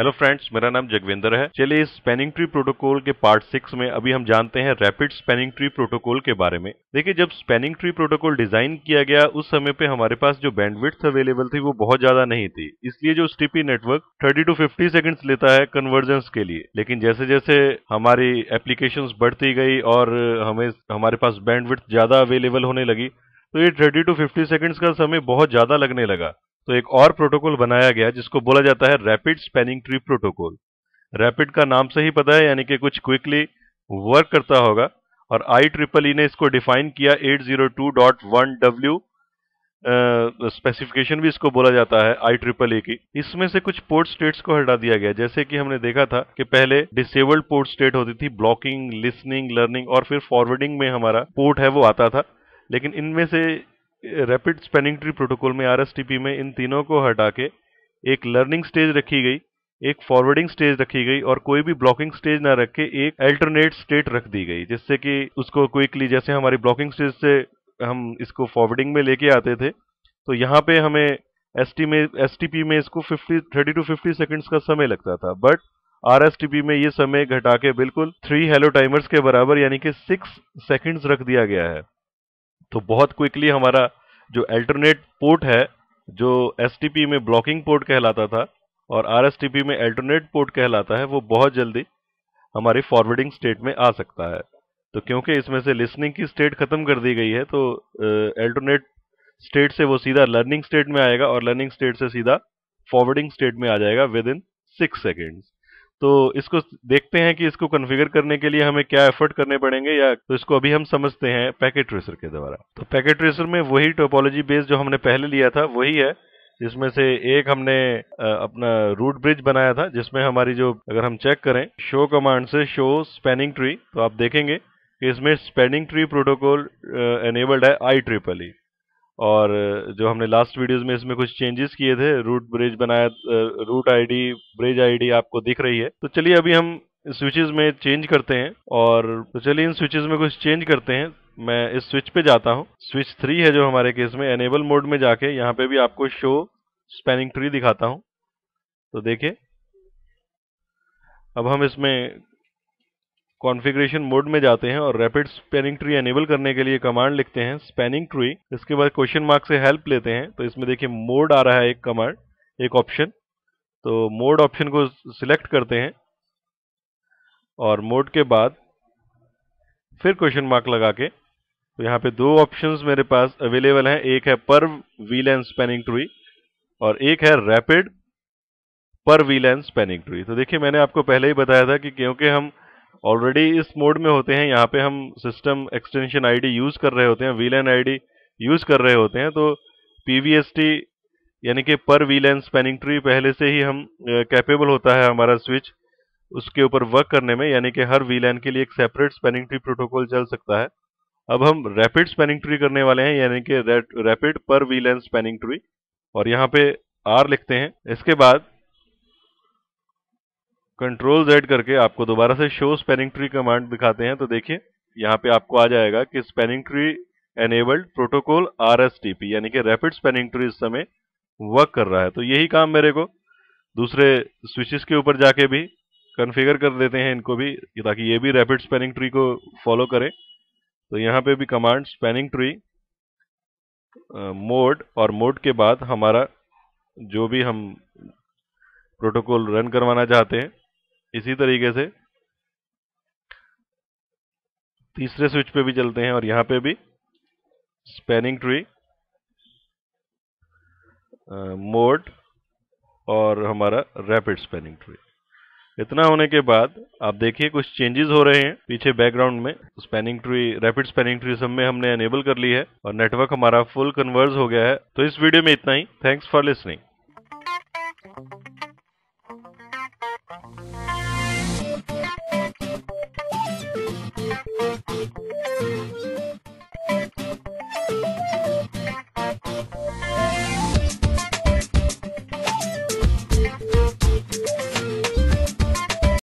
hello friends मेरा नाम जगविंदर है चलिए इस स्पेनिंग ट्री प्रोटोकॉल के पार्ट सिक्स में अभी हम जानते हैं रैपिड स्पेनिंग ट्री प्रोटोकॉल के बारे में देखिए जब स्पेनिंग ट्री प्रोटोकॉल डिजाइन किया गया उस समय पे हमारे पास जो बैंडविड्थ अवेलेबल थी वो बहुत ज्यादा नहीं थी इसलिए जो STP network thirty two fifty seconds लेता है कन्वर्जेंस के लिए लेकिन जैसे जैसे हमारी एप्लीकेशन बढ़ती गई और हमें हमारे पास बैंडविड्थ ज्यादा अवेलेबल होने लगी तो ये थर्टी टू फिफ्टी सेकेंड्स का समय बहुत ज्यादा लगने लगा तो एक और प्रोटोकॉल बनाया गया जिसको बोला जाता है rapid spanning tree protocol rapid का नाम से ही पता है यानी कि कुछ क्विकली वर्क करता होगा और आई ट्रिपल ई ने इसको डिफाइन किया 802.1w स्पेसिफिकेशन भी इसको बोला जाता है आई ट्रिपल ई की इसमें से कुछ पोर्ट स्टेट्स को हटा दिया गया जैसे कि हमने देखा था कि पहले डिसेबल्ड पोर्ट स्टेट होती थी ब्लॉकिंग लिसनिंग लर्निंग और फिर फॉरवर्डिंग में हमारा पोर्ट है वो आता था लेकिन इनमें से रैपिड स्पेनिंग ट्री प्रोटोकॉल में आर में इन तीनों को हटा के एक लर्निंग स्टेज रखी गई एक फॉरवर्डिंग स्टेज रखी गई और कोई भी ब्लॉकिंग स्टेज ना रख के एक अल्टरनेट स्टेट रख दी गई जिससे कि उसको क्विकली जैसे हमारी ब्लॉकिंग स्टेज से हम इसको फॉरवर्डिंग में लेके आते थे तो यहाँ पे हमें एस में एस में इसको 50 30 टू 50 सेकंड्स का समय लगता था बट आर में ये समय घटा के बिल्कुल थ्री हेलो टाइमर्स के बराबर यानी कि सिक्स सेकेंड्स रख दिया गया है तो बहुत क्विकली हमारा जो अल्टरनेट पोर्ट है जो एस में ब्लॉकिंग पोर्ट कहलाता था और आर में अल्टरनेट पोर्ट कहलाता है वो बहुत जल्दी हमारी फॉरवर्डिंग स्टेट में आ सकता है तो क्योंकि इसमें से लिसनिंग की स्टेट खत्म कर दी गई है तो अल्टरनेट स्टेट से वो सीधा लर्निंग स्टेट में आएगा और लर्निंग स्टेट से सीधा फॉरवर्डिंग स्टेट में आ जाएगा विद इन सिक्स सेकेंड्स तो इसको देखते हैं कि इसको कन्फिगर करने के लिए हमें क्या एफर्ट करने पड़ेंगे या तो इसको अभी हम समझते हैं पैकेट ट्रेसर के द्वारा तो पैकेट ट्रेसर में वही टोपोलॉजी बेस जो हमने पहले लिया था वही है जिसमें से एक हमने अपना रूट ब्रिज बनाया था जिसमें हमारी जो अगर हम चेक करें शो कमांड से शो स्पेनिंग ट्री तो आप देखेंगे कि इसमें स्पेनिंग ट्री प्रोटोकॉल एनेबल्ड है आई ट्रिपल ई और जो हमने लास्ट वीडियोस में इसमें कुछ चेंजेस किए थे रूट ब्रिज बनाया रूट आईडी ब्रिज आईडी आपको दिख रही है तो चलिए अभी हम स्विचेस में चेंज करते हैं और तो चलिए इन स्विचेस में कुछ चेंज करते हैं मैं इस स्विच पे जाता हूँ स्विच थ्री है जो हमारे केस में एनेबल मोड में जाके यहाँ पे भी आपको शो स्पेनिंग ट्री दिखाता हूँ तो देखिये अब हम इसमें कॉन्फ़िगरेशन मोड में जाते हैं और रैपिड स्पेनिंग ट्री एनेबल करने के लिए कमांड लिखते हैं स्पेनिंग ट्री इसके बाद क्वेश्चन मार्क से हेल्प लेते हैं तो इसमें देखिए मोड आ रहा है एक कमांड एक ऑप्शन तो मोड ऑप्शन को सिलेक्ट करते हैं और मोड के बाद फिर क्वेश्चन मार्क लगा के तो यहाँ पे दो ऑप्शंस मेरे पास अवेलेबल हैं एक है पर व्हील एंड स्पेनिंग ट्री और एक है रैपिड पर व्हील एंड स्पेनिंग ट्री तो देखिए मैंने आपको पहले ही बताया था कि क्योंकि हम ऑलरेडी इस मोड में होते हैं यहाँ पे हम सिस्टम एक्सटेंशन आईडी यूज कर रहे होते हैं वीलैन आईडी यूज कर रहे होते हैं तो पीवीएसटी यानी कि पर वीलैन स्पेनिंग ट्री पहले से ही हम कैपेबल होता है हमारा स्विच उसके ऊपर वर्क करने में यानी कि हर वीलैन के लिए एक सेपरेट स्पेनिंग ट्री प्रोटोकॉल चल सकता है अब हम रैपिड स्पेनिंग ट्री करने वाले हैं यानी कि रैपिड पर वीलैन स्पेनिंग ट्री और यहाँ पे आर लिखते हैं इसके बाद कंट्रोल जेड करके आपको दोबारा से शो स्पेनिंग ट्री कमांड दिखाते हैं तो देखिए यहाँ पे आपको आ जाएगा कि spanning tree enabled protocol R यानी कि रैपिड स्पेनिंग ट्री इस समय वर्क कर रहा है तो यही काम मेरे को दूसरे स्विचेस के ऊपर जाके भी कन्फिगर कर देते हैं इनको भी ताकि ये भी रैपिड स्पेनिंग ट्री को फॉलो करें तो यहाँ पे भी कमांड स्पेनिंग ट्री मोड और मोड के बाद हमारा जो भी हम प्रोटोकॉल रन करवाना चाहते हैं इसी तरीके से तीसरे स्विच पे भी चलते हैं और यहां पे भी स्पेनिंग ट्री मोड और हमारा रैपिड स्पेनिंग ट्री इतना होने के बाद आप देखिए कुछ चेंजेस हो रहे हैं पीछे बैकग्राउंड में spanning tree rapid spanning tree सब में हमने एनेबल कर ली है और नेटवर्क हमारा फुल कन्वर्स हो गया है तो इस वीडियो में इतना ही थैंक्स फॉर लिसनिंग